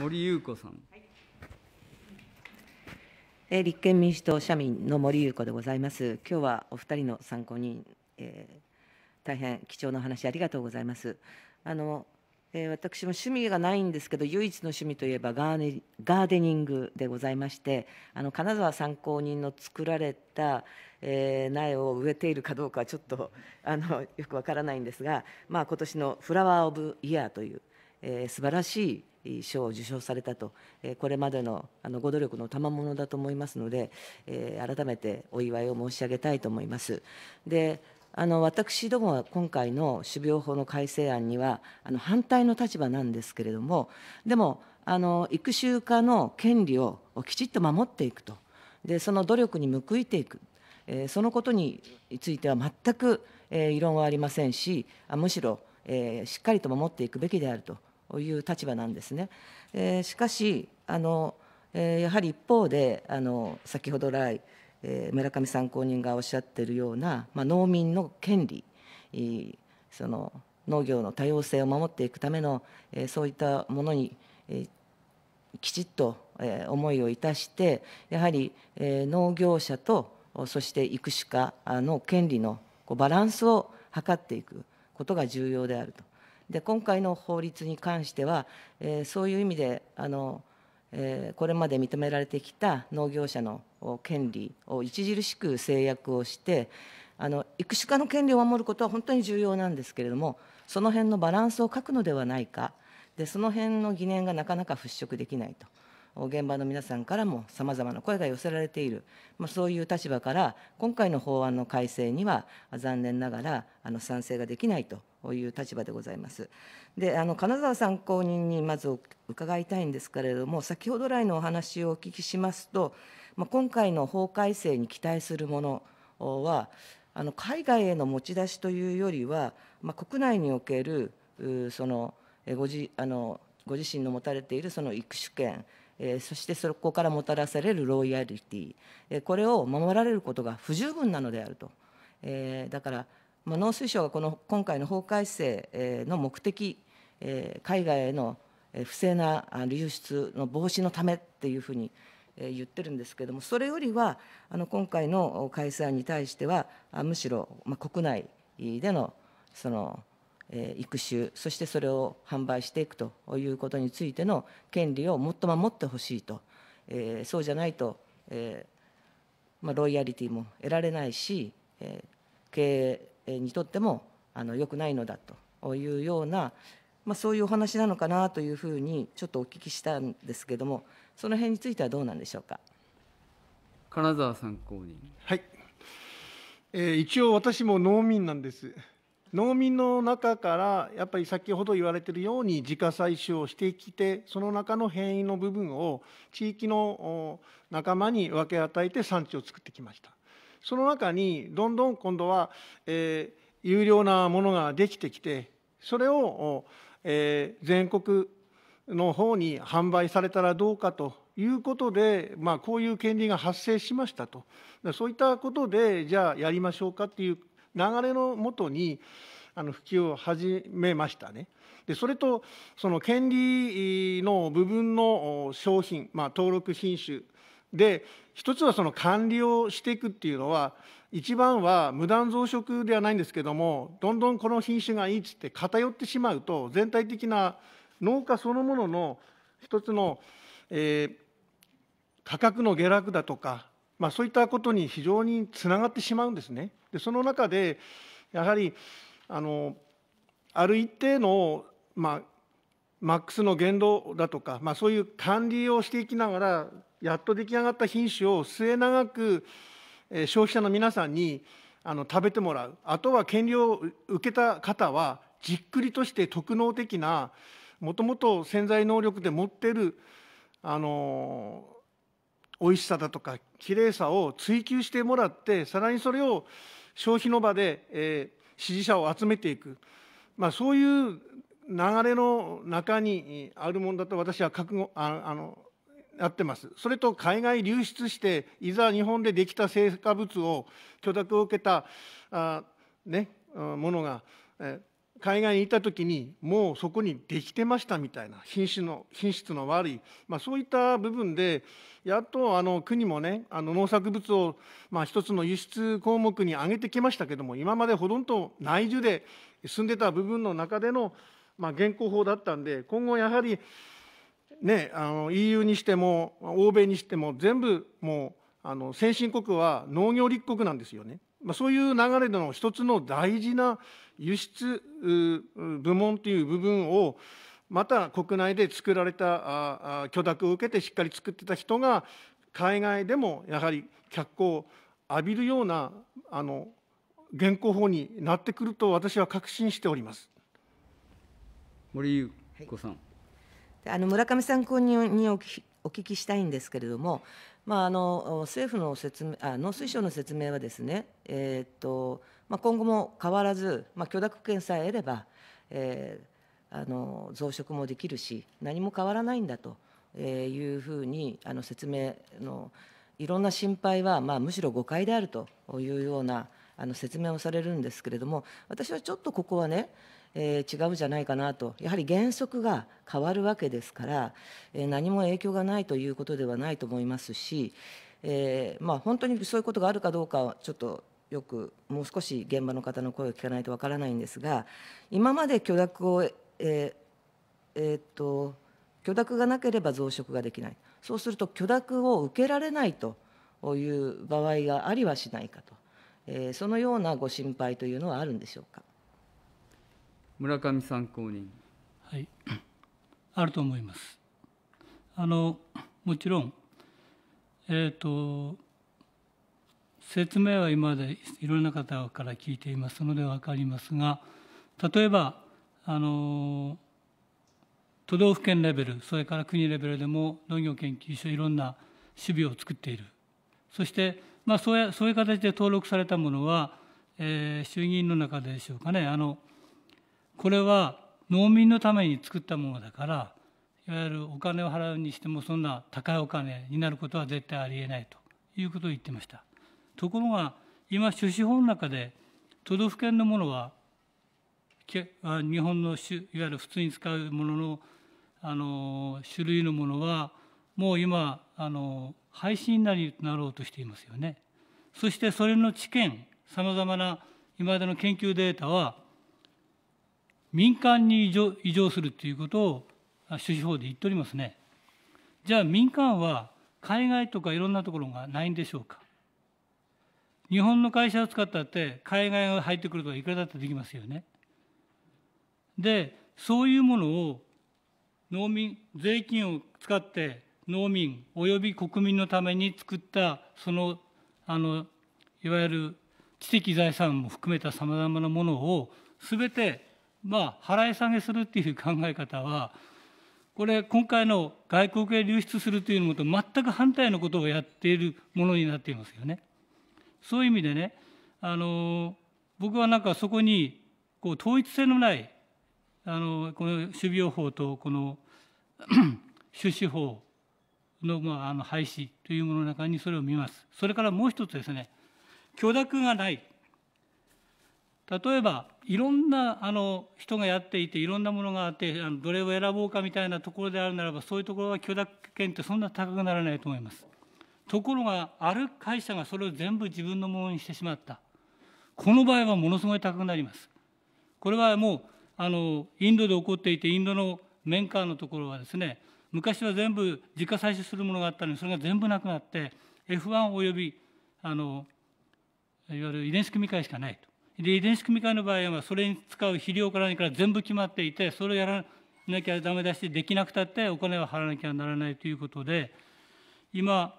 森裕子さん。え立憲民主党社民の森裕子でございます。今日はお二人の参考人、えー、大変貴重な話ありがとうございます。あの、えー、私も趣味がないんですけど、唯一の趣味といえばガーネガーデニングでございまして、あの金沢参考人の作られた、えー、苗を植えているかどうかはちょっとあのよくわからないんですが、まあ今年のフラワーオブイヤーという、えー、素晴らしい賞を受賞されたと、これまでのご努力の賜物だと思いますので、改めてお祝いを申し上げたいと思います。であの私どもは今回の種苗法の改正案にはあの反対の立場なんですけれどもでもあの育種家の権利をきちっと守っていくとでその努力に報いていく、えー、そのことについては全く、えー、異論はありませんしむしろ、えー、しっかりと守っていくべきであるという立場なんですね。えー、しかしあの、えー、やはり一方であの先ほど来、えー、村上参考人がおっしゃっているような、まあ、農民の権利、えー、その農業の多様性を守っていくための、えー、そういったものに、えー、きちっと、えー、思いをいたしてやはり、えー、農業者とそして育種家の権利のこうバランスを図っていくことが重要であると。で今回の法律に関しては、えー、そういう意味であの、えー、これまで認められてきた農業者の権利を著しく制約をしてあの育種家の権利を守ることは本当に重要なんですけれどもその辺のバランスを欠くのではないかでその辺の疑念がなかなか払拭できないと。現場の皆さんからもさまざまな声が寄せられている、まあ、そういう立場から今回の法案の改正には残念ながらあの賛成ができないという立場でございます。であの金沢参考人にまず伺いたいんですけれども先ほど来のお話をお聞きしますと、まあ、今回の法改正に期待するものはあの海外への持ち出しというよりは、まあ、国内におけるそのごじあのご自身の持たれているその育種権えそしてそこからもたらされるロイヤリティ、えこれを守られることが不十分なのであると、えだからまあ、農水省がこの今回の法改正の目的、海外への不正な流出の防止のためっていうふうに言ってるんですけれども、それよりは、あの今回の改正案に対しては、むしろ国内でのその育種、そしてそれを販売していくということについての権利をもっと守ってほしいと、そうじゃないと、まあ、ロイヤリティも得られないし、経営にとってもあの良くないのだというような、まあ、そういうお話なのかなというふうにちょっとお聞きしたんですけどもその辺についてはどうなんでしょうか。金沢参考人はい、えー、一応私も農民なんです農民の中からやっぱり先ほど言われているように自家採取をしてきてその中の変異の部分を地域の仲間に分け与えて産地を作ってきましたその中にどんどん今度は、えー、有料なものができてきてそれを、えー、全国の方に販売されたらどうかということで、まあ、こういう権利が発生しましたとそういったことでじゃあやりましょうかっていう流れのもとにあの普及を始めましたね。でそれとその権利の部分の商品、まあ、登録品種で一つはその管理をしていくっていうのは一番は無断増殖ではないんですけどもどんどんこの品種がいいっつって偏ってしまうと全体的な農家そのものの一つの、えー、価格の下落だとか、まあ、そういったことに非常につながってしまうんですね。でその中でやはりあのある一定の、まあ、マックスの限度だとか、まあ、そういう管理をしていきながらやっと出来上がった品種を末永く消費者の皆さんにあの食べてもらうあとは権利を受けた方はじっくりとして特能的なもともと潜在能力で持ってるあの美味しさだとか綺麗さを追求してもらってさらにそれを消費の場で、えー、支持者を集めていく、まあ、そういう流れの中にあるものだと私は覚悟ああのやってますそれと海外流出していざ日本でできた成果物を許諾を受けたあ、ね、ものが、海外にいた時にもうそこにできてましたみたいな品の品質の悪い、まあ、そういった部分でやっとあの国もねあの農作物をまあ一つの輸出項目に上げてきましたけども今までほとんど内需で住んでた部分の中でのまあ現行法だったんで今後やはりね、あの EU にしても欧米にしても全部もうあの先進国は農業立国なんですよね。まあ、そういう流れの一つの大事な輸出部門という部分をまた国内で作られた許諾を受けてしっかり作ってた人が海外でもやはり脚光を浴びるようなあの現行法になってくると私は確信しております。森ゆ子さん、はいあの村上さん君にお聞きしたいんですけれども、まあ、あの政府の説明あ農水省の説明はですね、えーとまあ、今後も変わらず、まあ、許諾権さえ得れば、えー、あの増殖もできるし何も変わらないんだというふうにあの説明のいろんな心配は、まあ、むしろ誤解であるというようなあの説明をされるんですけれども私はちょっとここはねえー、違うじゃないかなとやはり原則が変わるわけですから、えー、何も影響がないということではないと思いますし、えーまあ、本当にそういうことがあるかどうかはちょっとよくもう少し現場の方の声を聞かないとわからないんですが今まで許諾を、えーえー、っと許諾がなければ増殖ができないそうすると許諾を受けられないという場合がありはしないかと、えー、そのようなご心配というのはあるんでしょうか。村上参考人。はい、あると思います。あのもちろん、えーと、説明は今までいろんな方から聞いていますので分かりますが例えばあの都道府県レベルそれから国レベルでも農業研究所いろんな守備を作っているそして、まあ、そうやそういう形で登録されたものは、えー、衆議院の中でしょうかねあのこれは農民のために作ったものだからいわゆるお金を払うにしてもそんな高いお金になることは絶対ありえないということを言ってましたところが今種子法の中で都道府県のものは日本のいわゆる普通に使うもののあの種類のものはもう今あの廃止になりなろうとしていますよねそしてそれの知見さまざまな今までの研究データは民間に移譲するということを主事法で言っておりますね。じゃあ民間は海外とかいろんなところがないんでしょうか。日本の会社を使ったって海外が入ってくるといくらだってできますよね。でそういうものを農民税金を使って農民および国民のために作ったそのあのいわゆる知的財産も含めたさまざまなものを全てまあ、払い下げするっていう考え方はこれ今回の外国へ流出するというのと全く反対のことをやっているものになっていますよね。そういう意味でねあの僕はなんかそこにこう統一性のないあのこの種苗法とこの種子 法の,、まあ、あの廃止というものの中にそれを見ます。それからもう一つですね許諾がない例えばいろんなあの人がやっていていろんなものがあってあのどれを選ぼうかみたいなところであるならばそういうところは許諾権ってそんな高くならないと思います。ところがある会社がそれを全部自分のものにしてしまった。この場合はものすごい高くなります。これはもうあのインドで起こっていてインドのメンカーのところはですね昔は全部自家採取するものがあったのにそれが全部なくなって F1 およびあのいわゆる遺伝子組み換えしかないと。で遺伝子組み換えの場合はそれに使う肥料から何から全部決まっていてそれをやらなきゃダメだしできなくたってお金を払わなきゃならないということで今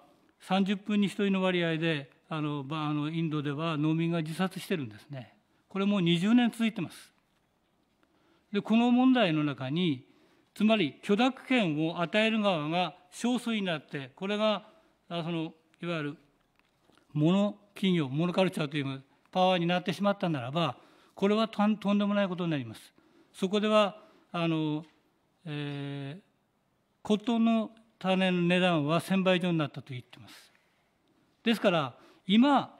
30分に1人の割合であのあのインドでは農民が自殺してるんですねこれもう20年続いてますでこの問題の中につまり許諾権を与える側が少数になってこれがそのいわゆるモノ企業モノカルチャーというパワーになってしまったならばこれはとんとんでもないことになります。そこではあの、えー、ことの種の値段は1,000倍以上になったと言ってます。ですから今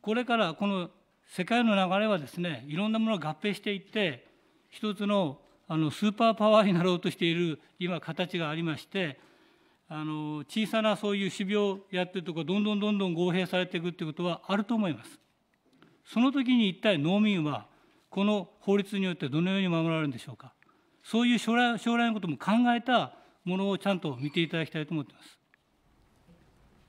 これからこの世界の流れはですねいろんなものを合併していって一つのあのスーパーパワーになろうとしている今形がありましてあの小さなそういう種苗やってるとこどんどんどんどん合併されていくっていうことはあると思います。その時に一体農民はこの法律によってどのように守られるんでしょうかそういう将来将来のことも考えたものをちゃんと見ていただきたいと思っています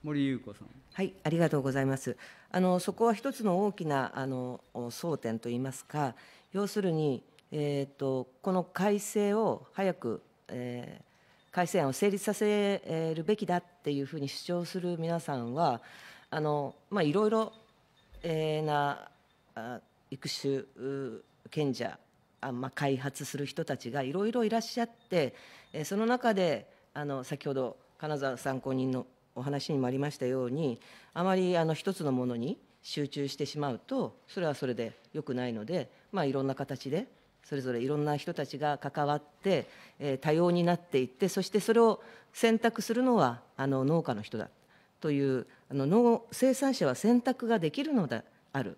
森裕子さん。はい、ありがとうございます。あのそこは一つの大きなあの争点といいますか、要するに、えーと、とこの改正を早く、えー、改正案を成立させるべきだっていうふうに主張する皆さんは、あのまあ、いろいろな育種賢者、まあ、開発する人たちがいろいろいらっしゃってその中であの先ほど金沢参考人のお話にもありましたようにあまりあの一つのものに集中してしまうとそれはそれで良くないので、まあ、いろんな形でそれぞれいろんな人たちが関わって、えー、多様になっていってそしてそれを選択するのはあの農家の人だというあの農生産者は選択ができるのである、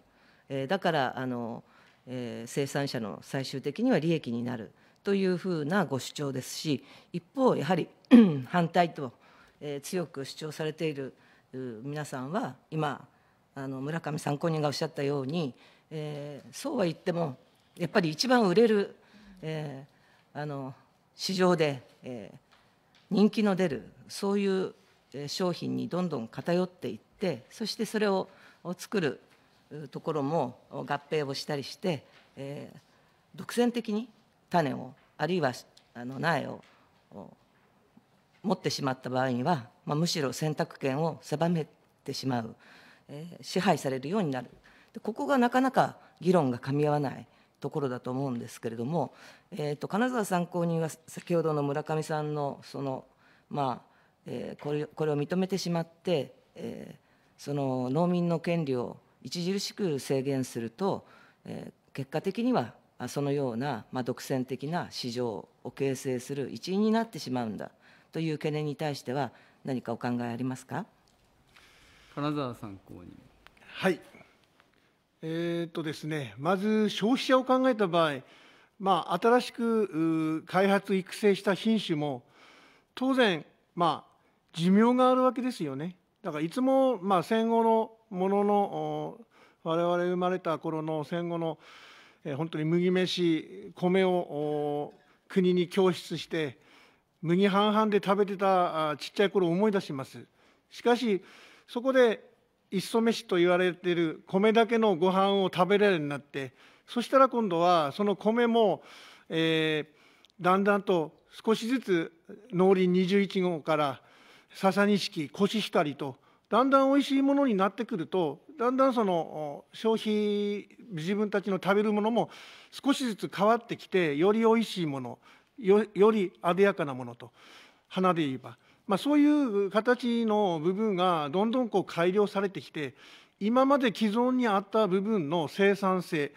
えー、だからあの、えー、生産者の最終的には利益になるというふうなご主張ですし一方やはり 反対と、えー、強く主張されている皆さんは今あの村上参考人がおっしゃったように、えー、そうは言ってもやっぱり一番売れる、えー、あの市場で、えー、人気の出るそういう商品にどんどん偏っていってそしてそれを作るところも合併をしたりして、えー、独占的に種をあるいはあの苗を持ってしまった場合には、まあ、むしろ選択権を狭めてしまう、えー、支配されるようになるでここがなかなか議論がかみ合わないところだと思うんですけれども、えーと、と金沢参考人は先ほどの村上さんのそのまあえー、これこれを認めてしまって、えー、その農民の権利を著しく制限すると、えー、結果的にはそのような、まあ、独占的な市場を形成する一因になってしまうんだという懸念に対しては何かお考えありますか金沢参考人はいえー、っとですねまず消費者を考えた場合まあ新しく開発育成した品種も当然まあ寿命があるわけですよね。だからいつも、まあ、戦後のものの我々生まれた頃の戦後の、え本当に麦飯米を国に供出して麦半々で食べてたちっちゃい頃を思い出します。しかしそこで一そ飯と言われている米だけのご飯を食べれるようになってそしたら今度はその米も、えー、だんだんと少しずつ農林21号から笹錦コシヒカリとだんだんおいしいものになってくるとだんだんその消費自分たちの食べるものも少しずつ変わってきてよりおいしいものよりあでやかなものと花で言えば、まあ、そういう形の部分がどんどんこう改良されてきて今まで既存にあった部分の生産性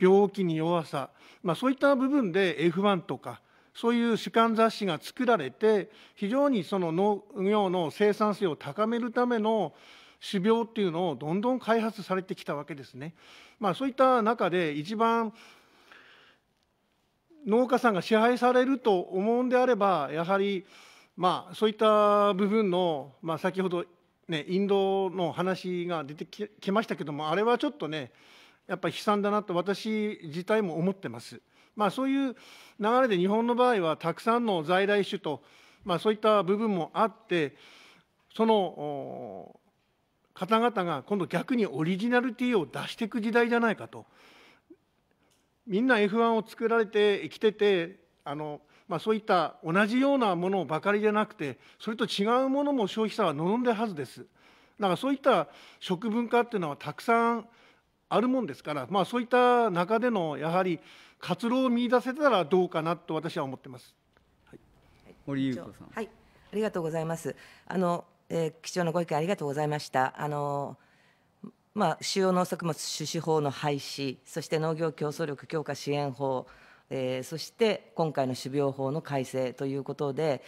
病気に弱さ、まあ、そういった部分で F1 とかそういう主観雑誌が作られて非常にその農業の生産性を高めるための種苗っていうのをどんどん開発されてきたわけですね。まあ、そういった中で一番農家さんが支配されると思うんであればやはりまあそういった部分の、まあ、先ほど、ね、インドの話が出てきましたけどもあれはちょっとねやっぱり悲惨だなと私自体も思ってます。まあ、そういう流れで日本の場合はたくさんの在来種と、まあ、そういった部分もあってその方々が今度逆にオリジナルティを出していく時代じゃないかと。みんな F1 を作られて生きててあの、まあ、そういった同じようなものばかりじゃなくてそれと違うものも消費者は望んでるはずです。だからそういった食文化っていうのはたくさんあるもんですから、まあ、そういった中でのやはり活路を見出せたらどうかなと私は思ってます。はい、森裕子さん、はい、ありがとうございます。あの、えー、貴重なご意見ありがとうございました。あのまあ、主要農作物種子法の廃止、そして農業競争力強化支援法、えー、そして今回の種苗法の改正ということで、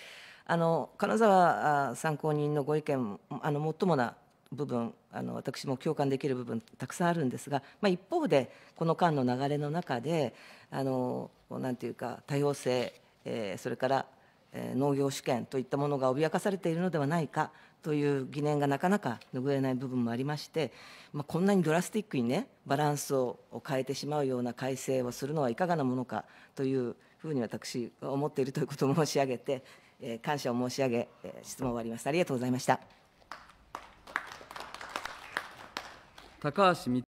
あの金沢参考人のご意見、あの最もな部分あの私も共感できる部分たくさんあるんですが、まあ、一方でこの間の流れの中であのなんていうか多様性、えー、それから、え農業主権といったものが脅かされているのではないかという疑念がなかなか拭えない部分もありまして、まあ、こんなにドラスティックにねバランスを変えてしまうような改正をするのはいかがなものかというふうに私は思っているということを申し上げて、え感謝を申し上げ、質問を終わります。ありがとうございました。高橋光